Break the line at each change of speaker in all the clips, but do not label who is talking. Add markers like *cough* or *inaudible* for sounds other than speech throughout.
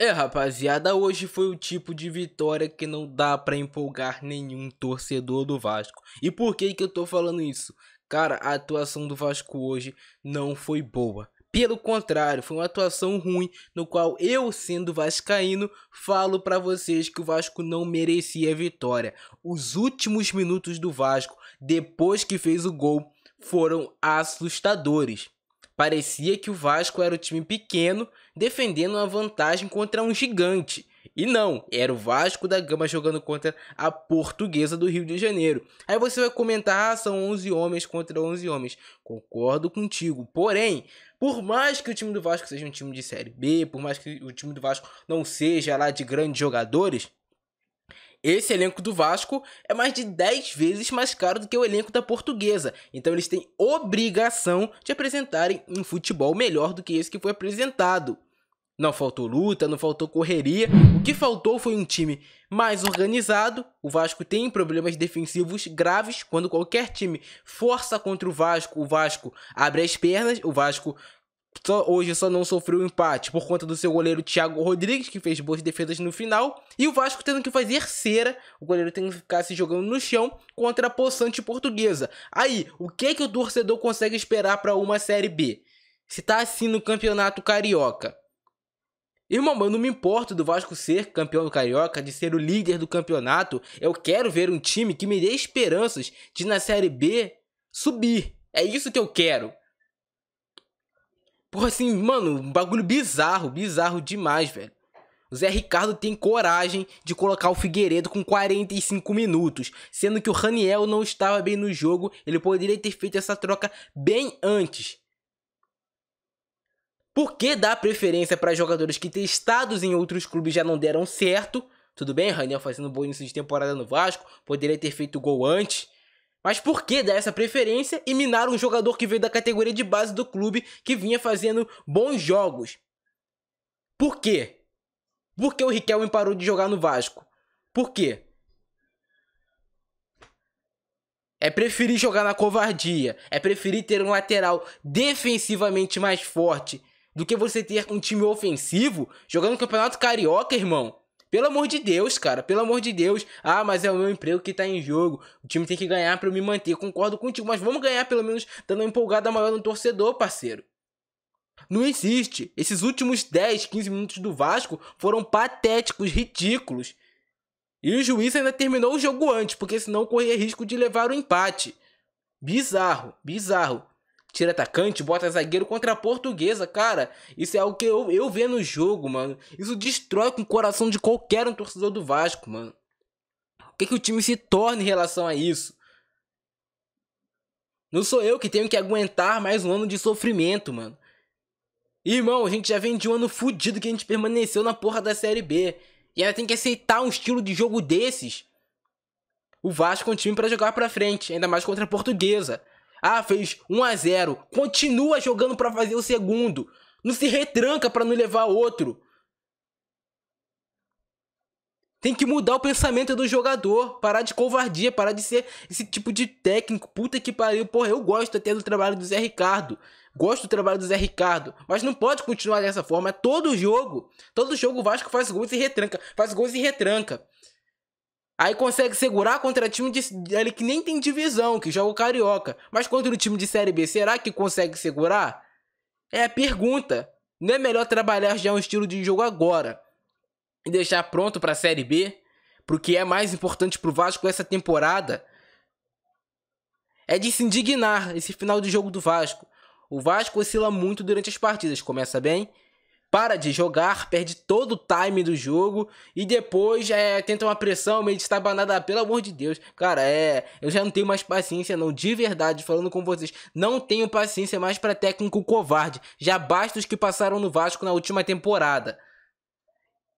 É, rapaziada, hoje foi o tipo de vitória que não dá para empolgar nenhum torcedor do Vasco. E por que que eu tô falando isso? Cara, a atuação do Vasco hoje não foi boa. Pelo contrário, foi uma atuação ruim, no qual eu, sendo vascaíno, falo para vocês que o Vasco não merecia a vitória. Os últimos minutos do Vasco, depois que fez o gol, foram assustadores. Parecia que o Vasco era o time pequeno defendendo uma vantagem contra um gigante. E não, era o Vasco da Gama jogando contra a Portuguesa do Rio de Janeiro. Aí você vai comentar, ah, são 11 homens contra 11 homens. Concordo contigo. Porém, por mais que o time do Vasco seja um time de Série B, por mais que o time do Vasco não seja lá de grandes jogadores, esse elenco do Vasco é mais de 10 vezes mais caro do que o elenco da Portuguesa, então eles têm obrigação de apresentarem um futebol melhor do que esse que foi apresentado. Não faltou luta, não faltou correria. O que faltou foi um time mais organizado. O Vasco tem problemas defensivos graves. Quando qualquer time força contra o Vasco, o Vasco abre as pernas. O Vasco só, hoje só não sofreu empate por conta do seu goleiro Thiago Rodrigues, que fez boas defesas no final, e o Vasco tendo que fazer cera, o goleiro tendo que ficar se jogando no chão contra a possante portuguesa. Aí, o que é que o torcedor consegue esperar para uma Série B? Se tá assim no Campeonato Carioca. Irmão, eu não me importo do Vasco ser campeão do Carioca, de ser o líder do campeonato. Eu quero ver um time que me dê esperanças de na Série B subir. É isso que eu quero. Porra, assim, mano, um bagulho bizarro, bizarro demais, velho. O Zé Ricardo tem coragem de colocar o Figueiredo com 45 minutos, sendo que o Raniel não estava bem no jogo, ele poderia ter feito essa troca bem antes. Por que dar preferência para jogadores que testados em outros clubes já não deram certo? Tudo bem, Raniel fazendo um bom início de temporada no Vasco, poderia ter feito gol antes. Mas por que dar essa preferência e minar um jogador que veio da categoria de base do clube que vinha fazendo bons jogos? Por quê? Por que o Riquelme parou de jogar no Vasco? Por quê? É preferir jogar na covardia. É preferir ter um lateral defensivamente mais forte do que você ter um time ofensivo jogando no Campeonato Carioca, irmão. Pelo amor de Deus, cara, pelo amor de Deus. Ah, mas é o meu emprego que tá em jogo. O time tem que ganhar para eu me manter. Concordo contigo, mas vamos ganhar pelo menos dando uma empolgada maior no torcedor, parceiro. Não existe. Esses últimos 10, 15 minutos do Vasco foram patéticos, ridículos. E o juiz ainda terminou o jogo antes, porque senão corria risco de levar o empate. Bizarro, bizarro tira atacante, bota zagueiro contra a portuguesa, cara. Isso é o que eu, eu vejo no jogo, mano. Isso destrói com o coração de qualquer um torcedor do Vasco, mano. O que, que o time se torna em relação a isso? Não sou eu que tenho que aguentar mais um ano de sofrimento, mano. Irmão, a gente já vem de um ano fudido que a gente permaneceu na porra da Série B. E ainda tem que aceitar um estilo de jogo desses. O Vasco é um time para jogar pra frente, ainda mais contra a portuguesa. Ah, fez 1 a 0 Continua jogando para fazer o segundo. Não se retranca para não levar outro. Tem que mudar o pensamento do jogador. Parar de covardia, parar de ser esse tipo de técnico. Puta que pariu. Porra, eu gosto até do trabalho do Zé Ricardo. Gosto do trabalho do Zé Ricardo. Mas não pode continuar dessa forma. É todo jogo, todo jogo o Vasco faz gol e se retranca. Faz gol e se retranca. Aí consegue segurar contra time de, ele que nem tem divisão, que joga o Carioca. Mas contra o time de Série B, será que consegue segurar? É a pergunta. Não é melhor trabalhar já um estilo de jogo agora e deixar pronto para a Série B? Porque é mais importante pro Vasco essa temporada. É de se indignar esse final de jogo do Vasco. O Vasco oscila muito durante as partidas. Começa bem, para de jogar, perde todo o time do jogo e depois é, tenta uma pressão meio destabanada, pelo amor de Deus. Cara, é, eu já não tenho mais paciência não, de verdade, falando com vocês, não tenho paciência mais para técnico covarde. Já basta os que passaram no Vasco na última temporada.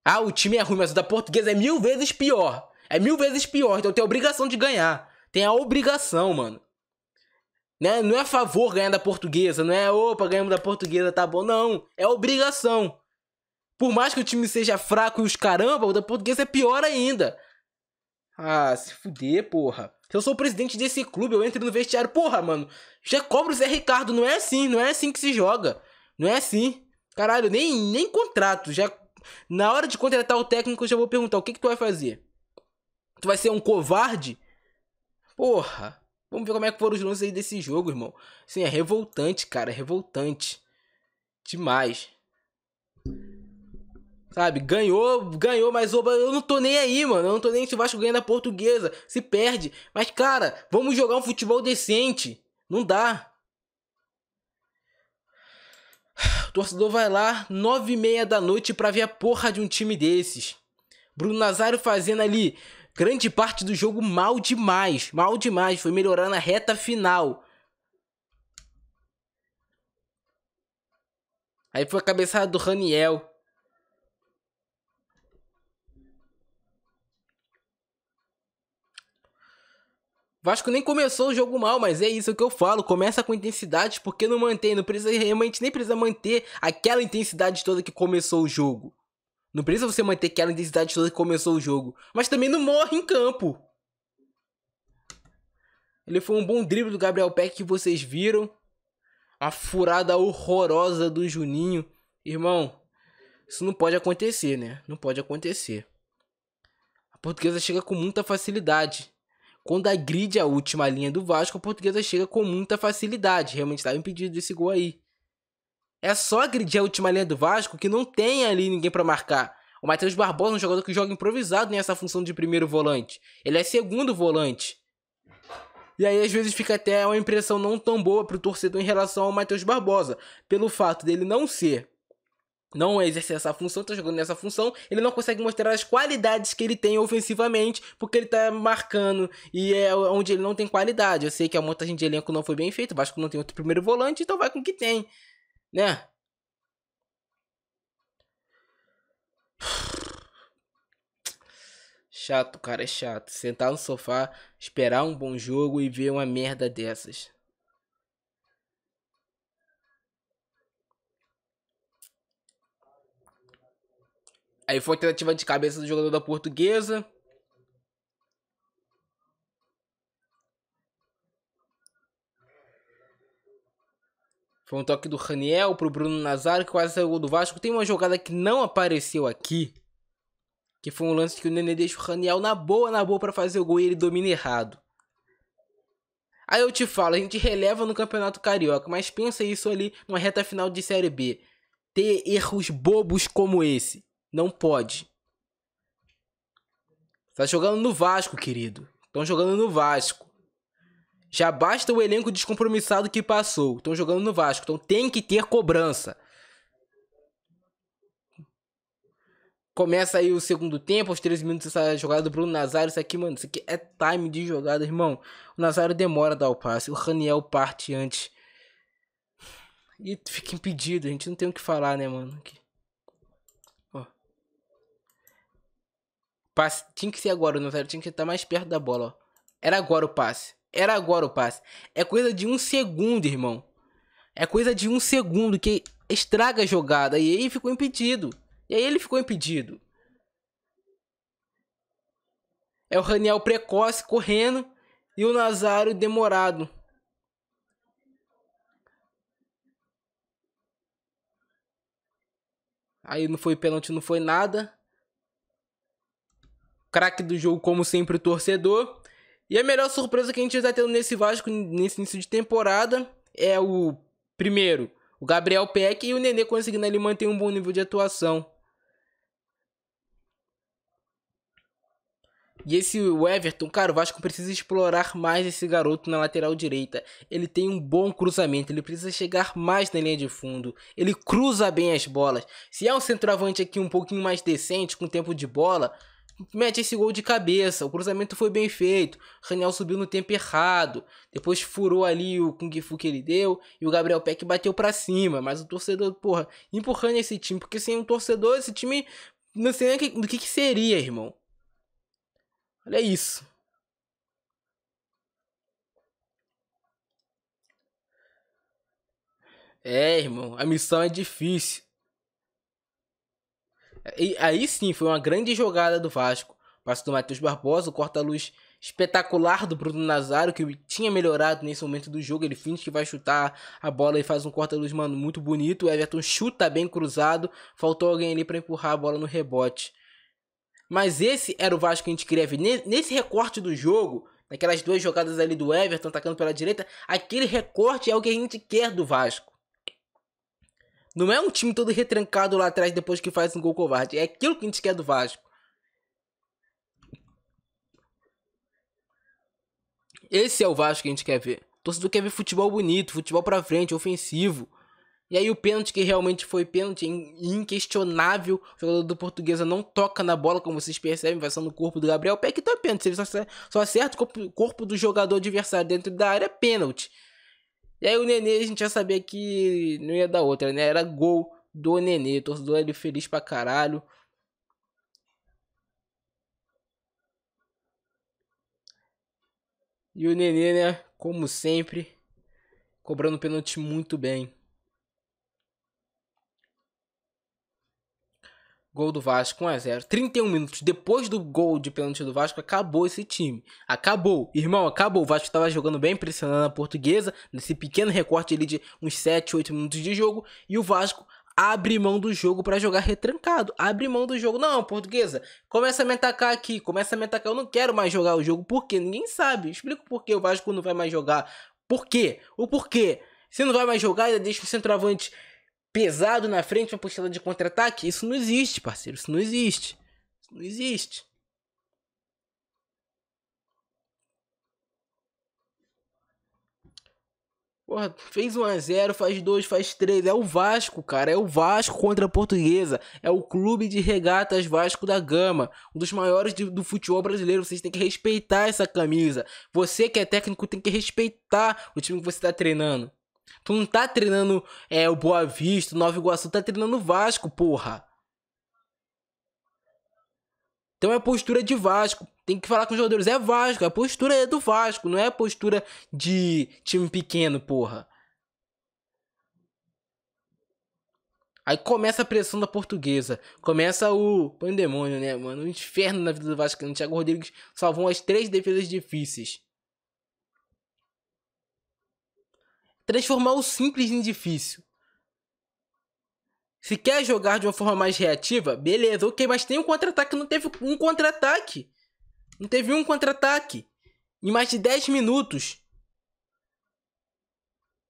Ah, o time é ruim, mas o da Portuguesa é mil vezes pior. É mil vezes pior, então tem a obrigação de ganhar. Tem a obrigação, mano. Né? Não é favor ganhar da portuguesa, não é opa, ganhamos da portuguesa, tá bom. Não, é obrigação. Por mais que o time seja fraco e os caramba, o da portuguesa é pior ainda. Ah, se fuder, porra. Se eu sou o presidente desse clube, eu entro no vestiário. Porra, mano, já cobra o Zé Ricardo. Não é assim, não é assim que se joga. Não é assim. Caralho, nem, nem contrato. Já na hora de contratar o técnico, eu já vou perguntar: o que, que tu vai fazer? Tu vai ser um covarde? Porra. Vamos ver como é que foram os lances aí desse jogo, irmão. Sim, é revoltante, cara. É revoltante. Demais. Sabe, ganhou, ganhou, mas oba, eu não tô nem aí, mano. Eu não tô nem se o Vasco ganha da portuguesa. Se perde. Mas, cara, vamos jogar um futebol decente. Não dá. O torcedor vai lá, nove e meia da noite, pra ver a porra de um time desses. Bruno Nazário fazendo ali grande parte do jogo mal demais, mal demais, foi melhorar na reta final. Aí foi a cabeçada do Raniel. Vasco nem começou o jogo mal, mas é isso que eu falo. Começa com intensidade porque não mantém, não precisa realmente nem precisa manter aquela intensidade toda que começou o jogo. Não precisa você manter aquela intensidade toda que começou o jogo. Mas também não morre em campo. Ele foi um bom drible do Gabriel Peck que vocês viram. A furada horrorosa do Juninho. Irmão, isso não pode acontecer, né? Não pode acontecer. A portuguesa chega com muita facilidade. Quando agride a última linha do Vasco, a portuguesa chega com muita facilidade. Realmente estava impedido desse gol aí. É só agredir a última linha do Vasco que não tem ali ninguém para marcar. O Matheus Barbosa é um jogador que joga improvisado nessa função de primeiro volante. Ele é segundo volante. E aí às vezes fica até uma impressão não tão boa pro torcedor em relação ao Matheus Barbosa, pelo fato dele não ser não exercer essa função, tá jogando nessa função, ele não consegue mostrar as qualidades que ele tem ofensivamente, porque ele tá marcando e é onde ele não tem qualidade. Eu sei que a montagem de elenco não foi bem feita, o Vasco não tem outro primeiro volante, então vai com o que tem né? Chato, cara, é chato. Sentar no sofá, esperar um bom jogo e ver uma merda dessas. Aí foi tentativa de cabeça do jogador da portuguesa. Foi um toque do Raniel pro Bruno Nazário, que quase saiu o gol do Vasco. Tem uma jogada que não apareceu aqui, que foi um lance que o Nenê deixa o Raniel na boa, na boa para fazer o gol e ele domina errado. Aí eu te falo, a gente releva no Campeonato Carioca, mas pensa isso ali numa reta final de Série B. Ter erros bobos como esse. Não pode. Tá jogando no Vasco, querido. Estão jogando no Vasco. Já basta o elenco descompromissado que passou. Estão jogando no Vasco. Então tem que ter cobrança. Começa aí o segundo tempo, aos 13 minutos, essa jogada do Bruno Nazário. Isso aqui, mano, isso aqui é time de jogada, irmão. O Nazário demora a dar o passe. O Raniel parte antes. E fica impedido. A gente não tem o que falar, né, mano? Aqui. Ó. Passe. Tinha que ser agora, o Nazário tinha que estar mais perto da bola, ó. Era agora o passe. Era agora o passe. É coisa de um segundo, irmão. É coisa de um segundo que estraga a jogada. E aí ficou impedido. E aí ele ficou impedido. É o Raniel precoce correndo e o Nazário demorado. Aí não foi pênalti, não foi nada. Craque do jogo, como sempre, o torcedor. E a melhor surpresa que a gente está tendo nesse Vasco, nesse início de temporada, é o primeiro, o Gabriel Peck e o Nenê conseguindo ali manter um bom nível de atuação. E esse Everton, cara, o Vasco precisa explorar mais esse garoto na lateral direita. Ele tem um bom cruzamento, ele precisa chegar mais na linha de fundo. Ele cruza bem as bolas. Se é um centroavante aqui um pouquinho mais decente, com tempo de bola, mete esse gol de cabeça. O cruzamento foi bem feito. Raniel subiu no tempo errado. Depois furou ali o Kung Fu que ele deu. E o Gabriel Peck bateu para cima. Mas o torcedor, porra, empurrando esse time. Porque sem um torcedor, esse time não sei nem do que, que seria, irmão. Olha isso. É, irmão, a missão é difícil. E aí sim, foi uma grande jogada do Vasco. Passo do Matheus Barbosa, o corta-luz espetacular do Bruno Nazário, que tinha melhorado nesse momento do jogo. Ele finge que vai chutar a bola e faz um corta-luz, mano, muito bonito. O Everton chuta bem cruzado. Faltou alguém ali para empurrar a bola no rebote. Mas esse era o Vasco que a gente queria ver. Nesse recorte do jogo, naquelas duas jogadas ali do Everton atacando pela direita, aquele recorte é o que a gente quer do Vasco. Não é um time todo retrancado lá atrás depois que faz um gol covarde. É aquilo que a gente quer do Vasco. Esse é o Vasco que a gente quer ver. O torcedor quer ver futebol bonito, futebol pra frente, ofensivo. E aí o pênalti que realmente foi pênalti, inquestionável. O jogador do Portuguesa não toca na bola, como vocês percebem, vai só no corpo do Gabriel. Pé que tá pênalti. Se ele só acerta, só acerta o corpo do jogador adversário dentro da área, é pênalti. E aí o Nenê, a gente já sabia que não ia dar outra, né? Era gol do Nenê. O torcedor ele feliz pra caralho. E o Nenê, né? Como sempre, cobrando pênalti muito bem. Gol do Vasco 1x0. 31 minutos depois do gol de pênalti do Vasco, acabou esse time. Acabou, irmão, acabou. O Vasco estava jogando bem, pressionando a portuguesa, nesse pequeno recorte ali de uns 7, 8 minutos de jogo. E o Vasco abre mão do jogo para jogar retrancado. Abre mão do jogo. Não, portuguesa, começa a me atacar aqui, começa a me atacar. Eu não quero mais jogar o jogo, porque ninguém sabe. Explica por que o Vasco não vai mais jogar. Por quê? O porquê? Se não vai mais jogar, deixa o centroavante pesado na frente, uma postura de contra-ataque. Isso não existe, parceiro. Isso não existe. Isso não existe. Porra, fez 1 a 0 faz 2, faz 3. É o Vasco, cara. É o Vasco contra a Portuguesa. É o clube de regatas Vasco da Gama. Um dos maiores de, do futebol brasileiro. Vocês têm que respeitar essa camisa. Você que é técnico tem que respeitar o time que você está treinando. Tu não tá treinando é, o Boa Vista, o Nova Iguaçu, tá treinando o Vasco, porra. Então é postura de Vasco. Tem que falar com os jogadores. É Vasco, é a postura é do Vasco, não é a postura de time pequeno, porra. Aí começa a pressão da portuguesa. Começa o pandemônio, né, mano? O inferno na vida do Vasco. O né? Thiago Rodrigues salvou as três defesas difíceis. transformar o simples em difícil. Se quer jogar de uma forma mais reativa, beleza, ok, mas tem um contra-ataque. Não teve um contra-ataque. Não teve um contra-ataque. Em mais de 10 minutos.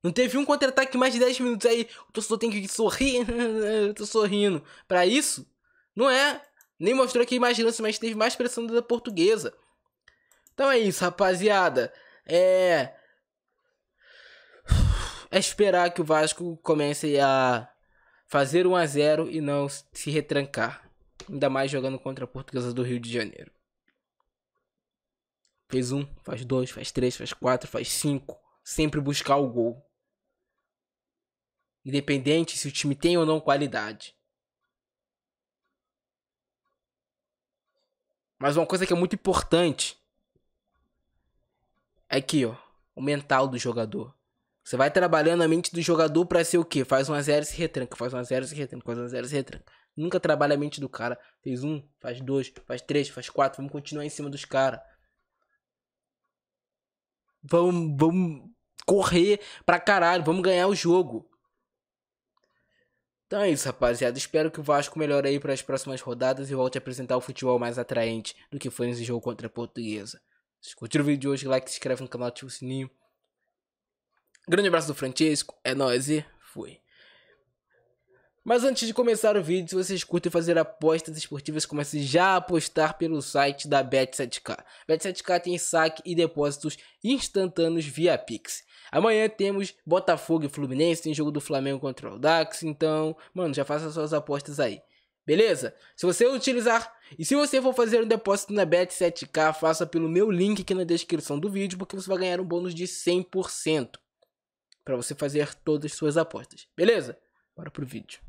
Não teve um contra-ataque em mais de 10 minutos. Aí o torcedor tem que sorrir. *laughs* Eu tô sorrindo. Pra isso? Não é. Nem mostrou aqui é mais lance, mas teve mais pressão da portuguesa. Então é isso, rapaziada. É é esperar que o Vasco comece a fazer 1 a 0 e não se retrancar. Ainda mais jogando contra a Portuguesa do Rio de Janeiro. Fez um, faz dois, faz três, faz quatro, faz cinco. Sempre buscar o gol. Independente se o time tem ou não qualidade. Mas uma coisa que é muito importante é aqui, ó, o mental do jogador. Você vai trabalhando a mente do jogador para ser o quê? Faz a zero e se retranca, faz a zero e se retranca, faz a zero e se retranca. Nunca trabalha a mente do cara. Fez um, faz dois, faz três, faz quatro. Vamos continuar em cima dos caras. Vamos, vamos correr pra caralho. Vamos ganhar o jogo. Então é isso, rapaziada. Espero que o Vasco melhore aí para as próximas rodadas e volte a apresentar o futebol mais atraente do que foi nesse jogo contra a Portuguesa. Se curtiu o vídeo de hoje, like, se inscreve no canal, ativa o sininho. Grande abraço do Francisco, é nóis e fui. Mas antes de começar o vídeo, se vocês curtem fazer apostas esportivas, comece já a apostar pelo site da Bet7k. Bet7k tem saque e depósitos instantâneos via Pix. Amanhã temos Botafogo e Fluminense, tem jogo do Flamengo contra o Dax, então, mano, já faça suas apostas aí. Beleza? Se você utilizar e se você for fazer um depósito na Bet7k, faça pelo meu link aqui na descrição do vídeo, porque você vai ganhar um bônus de 100% para você fazer todas as suas apostas. Beleza? Bora pro vídeo.